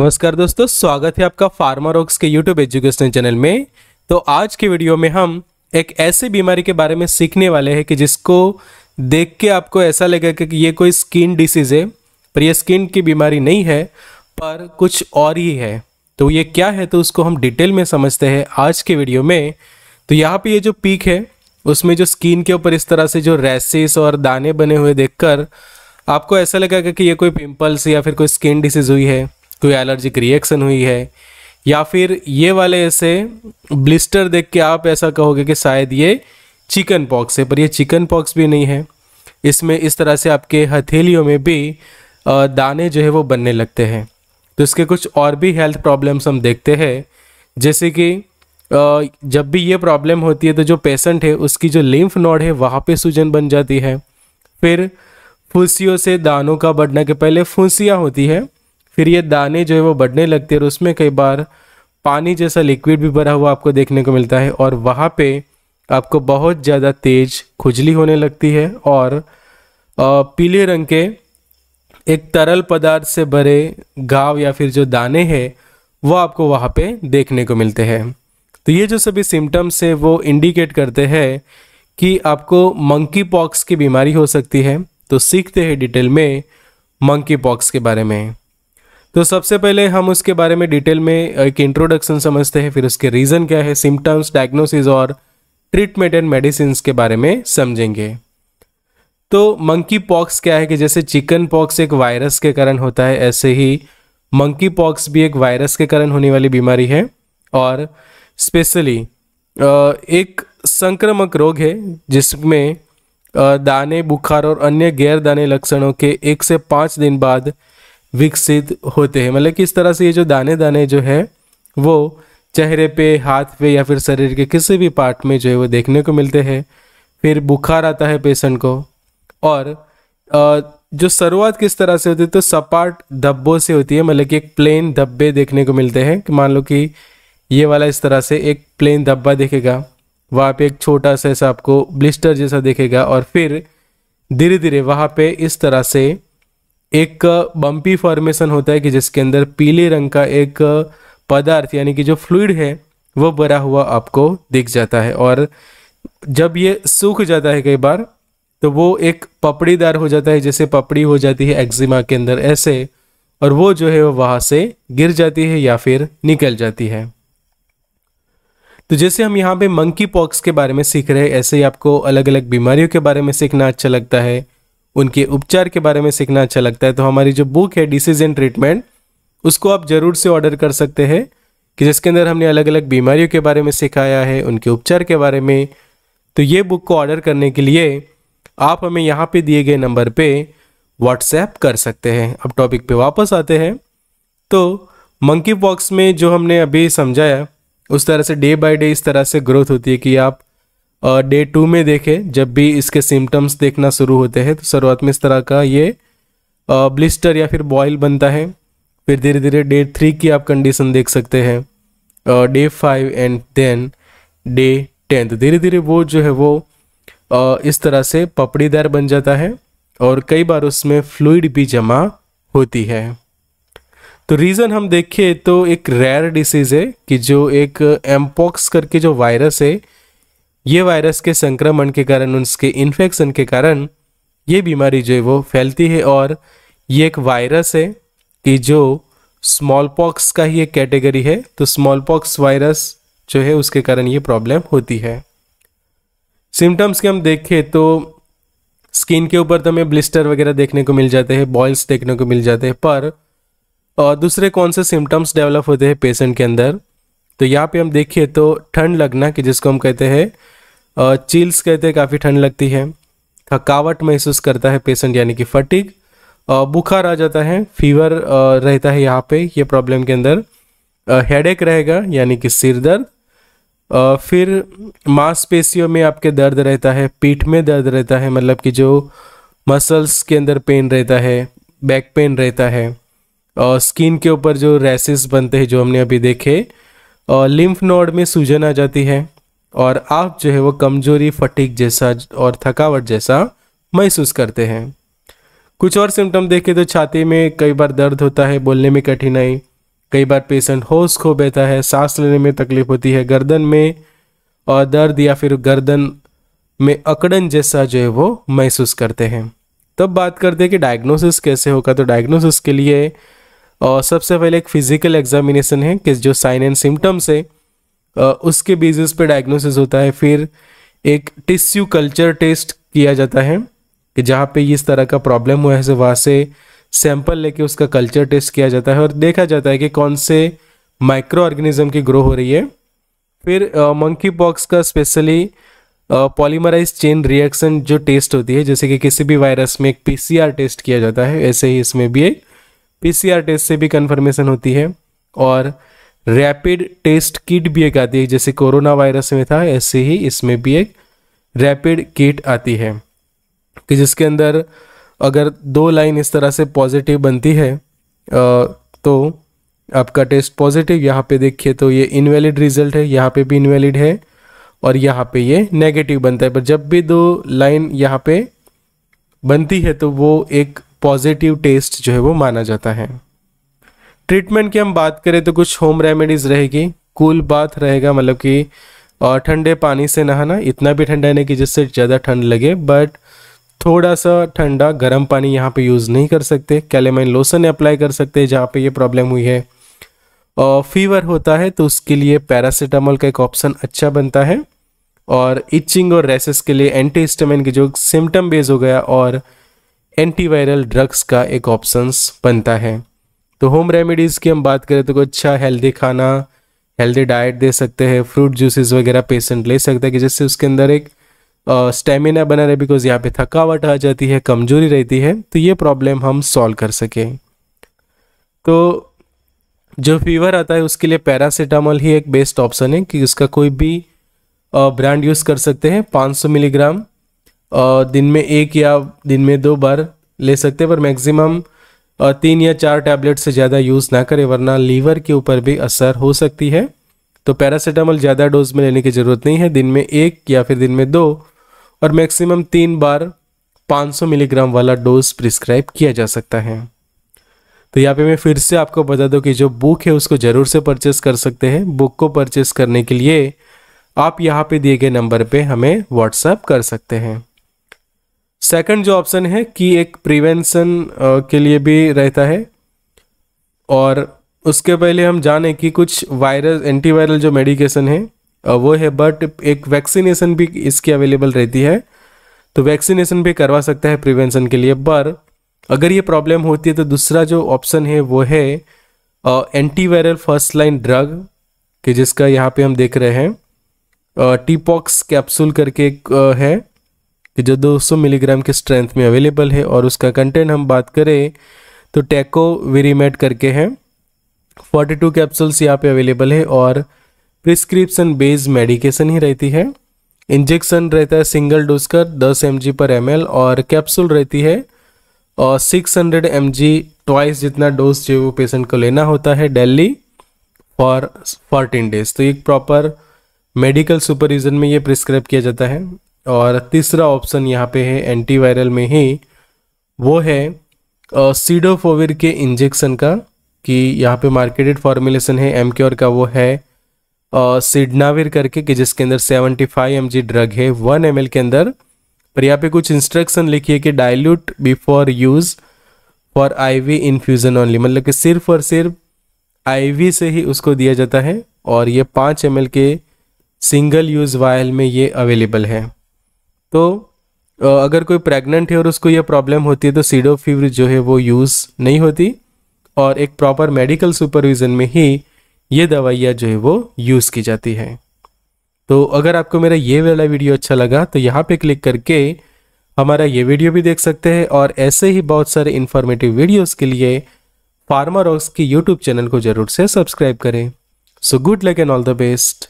नमस्कार दोस्तों स्वागत है आपका फार्मारोक्स के यूट्यूब एजुकेशन चैनल में तो आज के वीडियो में हम एक ऐसी बीमारी के बारे में सीखने वाले हैं कि जिसको देख के आपको ऐसा लगेगा कि ये कोई स्किन डिसीज़ है पर यह स्किन की बीमारी नहीं है पर कुछ और ही है तो ये क्या है तो उसको हम डिटेल में समझते हैं आज के वीडियो में तो यहाँ पर ये जो पीक है उसमें जो स्किन के ऊपर इस तरह से जो रैसेस और दाने बने हुए देखकर आपको ऐसा लगेगा कि ये कोई पिंपल्स या फिर कोई स्किन डिसीज़ हुई है कोई एलर्जिक रिएक्शन हुई है या फिर ये वाले ऐसे ब्लिस्टर देख के आप ऐसा कहोगे कि शायद ये चिकन पॉक्स है पर ये चिकन पॉक्स भी नहीं है इसमें इस तरह से आपके हथेलियों में भी दाने जो है वो बनने लगते हैं तो इसके कुछ और भी हेल्थ प्रॉब्लम्स हम देखते हैं जैसे कि जब भी ये प्रॉब्लम होती है तो जो पेशेंट है उसकी जो लिम्फ नोड है वहाँ पे सूजन बन जाती है फिर फुंसियों से दानों का बढ़ने के पहले फुंसियाँ होती है फिर ये दाने जो है वो बढ़ने लगते हैं और उसमें कई बार पानी जैसा लिक्विड भी भरा हुआ आपको देखने को मिलता है और वहाँ पे आपको बहुत ज़्यादा तेज खुजली होने लगती है और पीले रंग के एक तरल पदार्थ से भरे घाव या फिर जो दाने हैं वो आपको वहाँ पे देखने को मिलते हैं तो ये जो सभी सिम्टम्स हैं वो इंडिकेट करते हैं कि आपको मंकी पॉक्स की बीमारी हो सकती है तो सीखते हैं डिटेल में मंकी पॉक्स के बारे में तो सबसे पहले हम उसके बारे में डिटेल में एक इंट्रोडक्शन समझते हैं फिर उसके रीज़न क्या है सिम्टम्स डायग्नोसिस और ट्रीटमेंट एंड मेडिसिन के बारे में समझेंगे तो मंकी पॉक्स क्या है कि जैसे चिकन पॉक्स एक वायरस के कारण होता है ऐसे ही मंकी पॉक्स भी एक वायरस के कारण होने वाली बीमारी है और स्पेशली एक संक्रमक रोग है जिसमें दाने बुखार और अन्य गैर दाने लक्षणों के एक से पाँच दिन बाद विकसित होते हैं मतलब कि इस तरह से ये जो दाने दाने जो है वो चेहरे पे हाथ पे या फिर शरीर के किसी भी पार्ट में जो है वो देखने को मिलते हैं फिर बुखार आता है पेशेंट को और जो शुरुआत किस तरह से होती है तो सपाट धब्बों से होती है मतलब कि एक प्लेन धब्बे देखने को मिलते हैं कि मान लो कि ये वाला इस तरह से एक प्लेन धब्बा देखेगा वहाँ पे एक छोटा सा ऐसा आपको ब्लिस्टर जैसा देखेगा और फिर धीरे धीरे वहाँ पे इस तरह से एक बम्पी फॉर्मेशन होता है कि जिसके अंदर पीले रंग का एक पदार्थ यानी कि जो फ्लूड है वो भरा हुआ आपको दिख जाता है और जब ये सूख जाता है कई बार तो वो एक पपड़ीदार हो जाता है जैसे पपड़ी हो जाती है एक्जिमा के अंदर ऐसे और वो जो है वो वहाँ से गिर जाती है या फिर निकल जाती है तो जैसे हम यहाँ पे मंकी पॉक्स के बारे में सीख रहे हैं ऐसे ही आपको अलग अलग बीमारियों के बारे में सीखना अच्छा लगता है उनके उपचार के बारे में सीखना अच्छा लगता है तो हमारी जो बुक है डिसीज एंड ट्रीटमेंट उसको आप ज़रूर से ऑर्डर कर सकते हैं कि जिसके अंदर हमने अलग अलग बीमारियों के बारे में सिखाया है उनके उपचार के बारे में तो ये बुक को ऑर्डर करने के लिए आप हमें यहाँ पे दिए गए नंबर पे व्हाट्सएप कर सकते हैं अब टॉपिक पे वापस आते हैं तो मंकी बॉक्स में जो हमने अभी समझाया उस तरह से डे बाय डे इस तरह से ग्रोथ होती है कि आप डे टू में देखें जब भी इसके सिम्टम्स देखना शुरू होते हैं तो शुरुआत में इस तरह का ये ब्लिस्टर या फिर बॉयल बनता है फिर धीरे धीरे डे थ्री की आप कंडीशन देख सकते हैं day five and then day tenth धीरे धीरे वो जो है वो इस तरह से पपड़ीदार बन जाता है और कई बार उसमें फ्लूड भी जमा होती है तो रीज़न हम देखें तो एक रेयर डिसीज़ है कि जो एक एम्पॉक्स करके जो वायरस है ये वायरस के संक्रमण के कारण उसके इन्फेक्शन के कारण ये बीमारी जो है वो फैलती है और ये एक वायरस है कि जो स्मॉल पॉक्स का ही एक कैटेगरी है तो स्मॉल पॉक्स वायरस जो है उसके कारण ये प्रॉब्लम होती है सिम्टम्स के हम देखें तो स्किन के ऊपर तो हमें ब्लिस्टर वगैरह देखने को मिल जाते हैं बॉयल्स देखने को मिल जाते हैं पर और दूसरे कौन से सिम्टम्स डेवलप होते हैं पेशेंट के अंदर तो यहाँ पे हम देखिए तो ठंड लगना कि जिसको हम कहते हैं चिल्स कहते हैं काफ़ी ठंड लगती है थकावट महसूस करता है पेशेंट यानी कि फटिक बुखार आ जाता है फीवर रहता है यहाँ पे ये प्रॉब्लम के अंदर हेड रहेगा यानी कि सिर दर्द फिर मांसपेशियों में आपके दर्द रहता है पीठ में दर्द रहता है मतलब कि जो मसल्स के अंदर पेन रहता है बैक पेन रहता है और स्किन के ऊपर जो रैसेस बनते हैं जो हमने अभी देखे और लिम्फ नोड में सूजन आ जाती है और आप जो है वो कमजोरी फटीक जैसा और थकावट जैसा महसूस करते हैं कुछ और सिम्टम देखें तो छाती में कई बार दर्द होता है बोलने में कठिनाई कई बार पेशेंट होश खो बैठा है सांस लेने में तकलीफ होती है गर्दन में और दर्द या फिर गर्दन में अकड़न जैसा जो है वो महसूस करते हैं तब बात करते हैं कि डायग्नोसिस कैसे होगा तो डायग्नोसिस के लिए और सबसे पहले एक फिजिकल एग्जामिनेशन है कि जो साइन एंड सिम्टम्स है उसके बेसिस पे डायग्नोसिस होता है फिर एक टिश्यू कल्चर टेस्ट किया जाता है कि जहाँ पे इस तरह का प्रॉब्लम हुआ है वहाँ से सैंपल लेके उसका कल्चर टेस्ट किया जाता है और देखा जाता है कि कौन से माइक्रो ऑर्गेनिज्म की ग्रो हो रही है फिर मंकी पॉक्स का स्पेशली पॉलीमराइज चेन रिएक्शन जो टेस्ट होती है जैसे कि किसी भी वायरस में एक पीसीआर टेस्ट किया जाता है ऐसे ही इसमें भी एक पीसीआर टेस्ट से भी कन्फर्मेशन होती है और रैपिड टेस्ट किट भी एक आती है जैसे कोरोना वायरस में था ऐसे ही इसमें भी एक रैपिड किट आती है कि जिसके अंदर अगर दो लाइन इस तरह से पॉजिटिव बनती है तो आपका टेस्ट पॉजिटिव यहाँ पे देखिए तो ये इनवैलिड रिजल्ट है यहाँ पे भी इनवैलिड है और यहाँ पे ये नेगेटिव बनता है पर जब भी दो लाइन यहाँ पे बनती है तो वो एक पॉजिटिव टेस्ट जो है वो माना जाता है ट्रीटमेंट की हम बात करें तो कुछ होम रेमेडीज़ रहेगी कूल बाथ रहेगा मतलब कि और ठंडे पानी से नहाना इतना भी ठंडा नहीं कि जिससे ज़्यादा ठंड लगे बट थोड़ा सा ठंडा गर्म पानी यहाँ पे यूज़ नहीं कर सकते कैलेमाइन लोसन अप्लाई कर सकते हैं जहाँ पे ये प्रॉब्लम हुई है और फीवर होता है तो उसके लिए पैरासीटामोल का एक ऑप्शन अच्छा बनता है और इचिंग और रेसेस के लिए एंटी हिस्टामिन के जो सिम्टम बेस हो गया और एंटीवायरल ड्रग्स का एक ऑप्शंस बनता है तो होम रेमेडीज़ की हम बात करें तो कोई अच्छा हेल्दी खाना हेल्दी डाइट दे सकते हैं फ्रूट जूसेस वगैरह पेशेंट ले सकते हैं कि जिससे उसके अंदर एक स्टेमिना बना रहे बिकॉज यहाँ पे थकावट आ जाती है कमजोरी रहती है तो ये प्रॉब्लम हम सॉल्व कर सकें तो जो फीवर आता है उसके लिए पैरासीटामोल ही एक बेस्ट ऑप्शन है कि उसका कोई भी ब्रांड यूज़ कर सकते हैं 500 मिलीग्राम दिन में एक या दिन में दो बार ले सकते हैं पर मैक्सिमम तीन या चार टैबलेट से ज़्यादा यूज़ ना करें वरना लीवर के ऊपर भी असर हो सकती है तो पैरासीटामोल ज़्यादा डोज में लेने की ज़रूरत नहीं है दिन में एक या फिर दिन में दो और मैक्सिमम तीन बार 500 मिलीग्राम वाला डोज प्रिस्क्राइब किया जा सकता है तो यहाँ पे मैं फिर से आपको बता दूँ कि जो बुक है उसको ज़रूर से परचेस कर सकते हैं बुक को परचेस करने के लिए आप यहाँ पे दिए गए नंबर पे हमें व्हाट्सअप कर सकते हैं सेकंड जो ऑप्शन है कि एक प्रिवेंशन के लिए भी रहता है और उसके पहले हम जाने कि कुछ वायरस एंटीवायरल जो मेडिकेशन है वो है बट एक वैक्सीनेशन भी इसकी अवेलेबल रहती है तो वैक्सीनेशन भी करवा सकता है प्रिवेंशन के लिए पर अगर ये प्रॉब्लम होती है तो दूसरा जो ऑप्शन है वो है एंटीवायरल फर्स्ट लाइन ड्रग कि जिसका यहाँ पे हम देख रहे हैं टीपॉक्स कैप्सूल करके एक है कि जो 200 मिलीग्राम के स्ट्रेंथ में अवेलेबल है और उसका कंटेंट हम बात करें तो टैको वेरीमेट करके हैं 42 कैप्सूल्स यहाँ पे अवेलेबल है और प्रिस्क्रिप्शन बेस्ड मेडिकेशन ही रहती है इंजेक्शन रहता है सिंगल डोज का दस एम पर एम और कैप्सूल रहती है और 600 हंड्रेड एम ट्वाइस जितना डोज जो वो पेशेंट को लेना होता है डेली फॉर फोर्टीन डेज तो एक प्रॉपर मेडिकल सुपरविजन में ये प्रिस्क्राइब किया जाता है और तीसरा ऑप्शन यहाँ पे है एंटीवायरल में ही वो है सीडोफोविर के इंजेक्शन का कि यहाँ पे मार्केटेड फॉर्मुलेशन है एम का वो है सिडनाविर करके कि जिसके अंदर 75 फाइव ड्रग है 1 एम के अंदर पर यहाँ पे कुछ इंस्ट्रक्शन लिखी है कि dilute before use for IV infusion only मतलब कि सिर्फ और सिर्फ आईवी से ही उसको दिया जाता है और ये पाँच एम के सिंगल यूज़ वायल में ये अवेलेबल है तो अगर कोई प्रेग्नेंट है और उसको ये प्रॉब्लम होती है तो फीवर जो है वो यूज़ नहीं होती और एक प्रॉपर मेडिकल सुपरविज़न में ही ये दवाइयाँ जो है वो यूज़ की जाती है तो अगर आपको मेरा ये वाला वीडियो अच्छा लगा तो यहाँ पे क्लिक करके हमारा ये वीडियो भी देख सकते हैं और ऐसे ही बहुत सारे इन्फॉर्मेटिव वीडियोज़ के लिए फार्मा रॉक्स की यूट्यूब चैनल को जरूर से सब्सक्राइब करें so good luck and all the best